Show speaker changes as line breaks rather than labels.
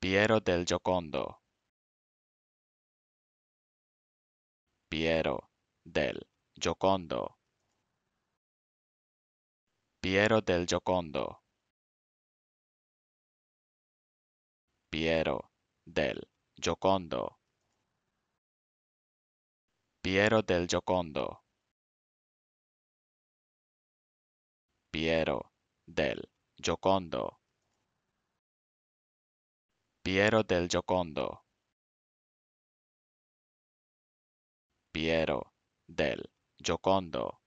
Piero del Giocondo. Piero del Giocondo. Piero del Giocondo. Piero del Giocondo. Piero del Giocondo. Piero del Giocondo. Piero del Giocondo. Piero del Giocondo.